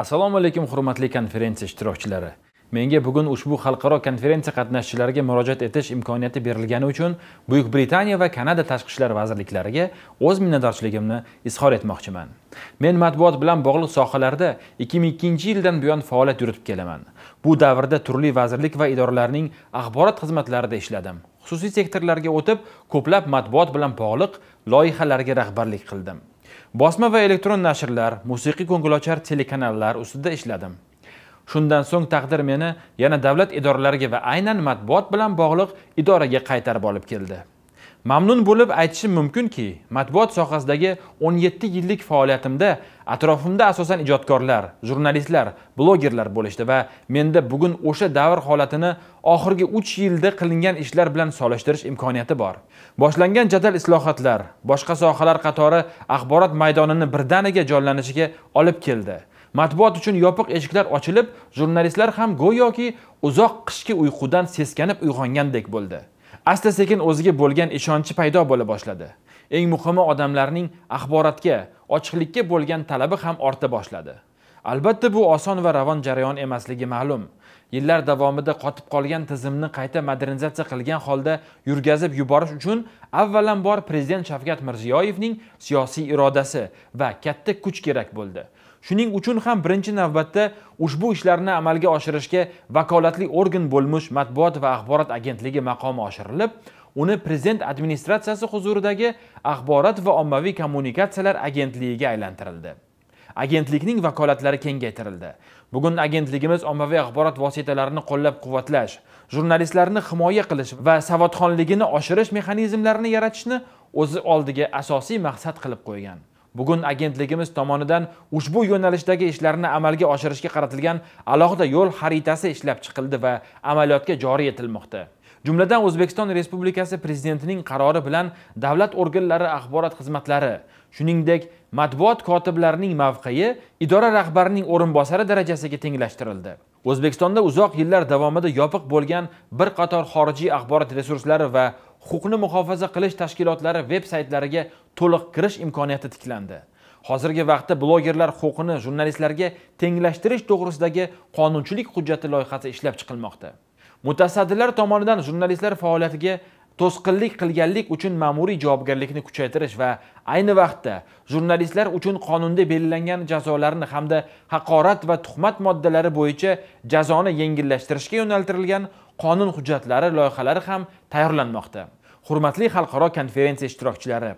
assalomu alaykum hurmatli konferensiya ishtirokchilari menga bugun ushbu xalqaro konferensiya qatnashchilariga murojaat etish imkoniyati berilgani uchun buyuk britaniya va kanada tashqi ishlar vazirliklariga o'z minnatdorchiligimni izhor etmoqchiman men matbuot bilan bog'liq sohalarda 2002 yildan buyon faoliyat yuritib kelaman bu davrda turli vazirlik va idoralarning axborot xizmatlarida ishladim xususiy sektorlarga o'tib ko'plab matbuot bilan bog'liq loyihalarga rahbarlik qildim bosma va elektron nashrlar musiqiy ko'ngilochar telekanallar ustida ishladim shundan so'ng taqdir meni yana davlat idoralariga va aynan matbuot bilan bog'liq idoraga qaytarib olib keldi mamnun bo'lib aytishim mumkinki matbuot sohasidagi 17 yillik faoliyatimda atrofimda asosan ijodkorlar jurnalistlar blogerlar bo'lishdi va menda bugun o'sha davr holatini oxirgi 3 yilda qilingan ishlar bilan solishtirish imkoniyati bor boshlangan jadal islohotlar boshqa sohalar qatori axborot maydonini birdaniga jonlanishiga olib keldi matbuot uchun yopiq eshiklar ochilib jurnalistlar ham go'yoki uzoq qishki uyqudan seskanib uyg'ongandek bo'ldi asta sekin o'ziga bo'lgan ishonchi paydo bo'la boshladi eng muhimi odamlarning axborotga ochiqlikka bo'lgan talabi ham orta boshladi albatta bu oson va ravon jarayon emasligi ma'lum yillar davomida qotib qolgan tizimni qayta modernizatsiya qilgan holda yurgazib yuborish uchun avvalambor prezident shavkat mirziyoyevning siyosiy irodasi va katta kuch kerak bo'ldi shuning uchun ham birinchi navbatda ushbu ishlarni amalga oshirishga vakolatli organ bo'lmish matbuot va axborot agentligi maqomi oshirilib uni prezident administratsiyasi huzuridagi axborot va ommaviy kommunikatsiyalar agentligiga aylantirildi agentlikning vakolatlari kengaytirildi bugun agentligimiz ommaviy axborot vositalarini qo'llab quvvatlash jurnalistlarni himoya qilish va savodxonligini oshirish mexanizmlarini yaratishni o'zi oldiga asosiy maqsad qilib qo'ygan bugun agentligimiz tomonidan ushbu yo'nalishdagi ishlarni amalga oshirishga qaratilgan alohida yo'l xaritasi ishlab chiqildi va amaliyotga joriy etilmoqda jumladan o'zbekiston respublikasi prezidentining qarori bilan davlat organlari axborot xizmatlari shuningdek matbuot kotiblarining mavqei idora rahbarining o'rinbosari darajasiga tenglashtirildi o'zbekistonda uzoq yillar davomida yopiq bo'lgan bir qator xorijiy axborot resurslari va huquqni muhofaza qilish tashkilotlari veb saytlariga to'liq kirish imkoniyati tiklandi hozirgi vaqtda blogerlar huquqini jurnalistlarga tenglashtirish to'g'risidagi qonunchilik hujjati loyihasi ishlab chiqilmoqda mutasaddilar tomonidan jurnalistlar faoliyatiga to'sqinlik qilganlik uchun ma'muriy javobgarlikni kuchaytirish va ayni vaqtda jurnalistlar uchun qonunda belgilangan jazolarni hamda haqorat va tuhmat moddalari bo'yicha jazoni yengillashtirishga yo'naltirilgan qonun hujjatlari loyihalari ham tayyorlanmoqda hurmatli xalqaro konferensiya ishtirokchilari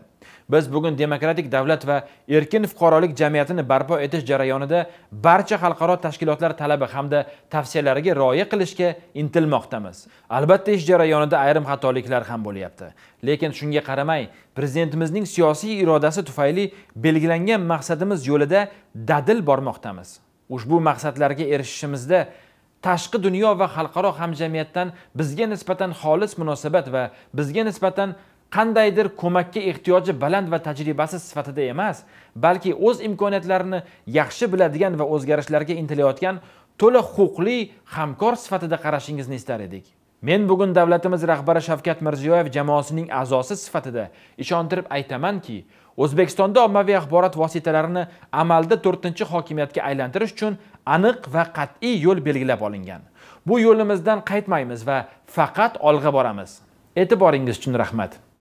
biz bugun demokratik davlat va erkin fuqarolik jamiyatini barpo etish jarayonida barcha xalqaro tashkilotlar talabi hamda tavsiyalariga rioya qilishga intilmoqdamiz albatta ish jarayonida ayrim xatoliklar ham bo'lyapti lekin shunga qaramay prezidentimizning siyosiy irodasi tufayli belgilangan maqsadimiz yo'lida dadil bormoqdamiz ushbu maqsadlarga erishishimizda tashqi dunyo va xalqaro hamjamiyatdan bizga nisbatan xolis munosabat va bizga nisbatan qandaydir ko'makka ehtiyoji baland va tajribasiz sifatida emas balki o'z imkoniyatlarini yaxshi biladigan va o'zgarishlarga intilayotgan to'la huquqli hamkor sifatida qarashingizni istar edik men bugun davlatimiz rahbari shavkat mirziyoyev jamoasining a'zosi sifatida ishontirib aytamanki o'zbekistonda ommaviy axborot vositalarini amalda 4-chi hokimiyatga aylantirish uchun aniq va qat'iy yo'l belgilab olingan bu yo'limizdan qaytmaymiz va faqat olg'a boramiz e'tiboringiz uchun rahmat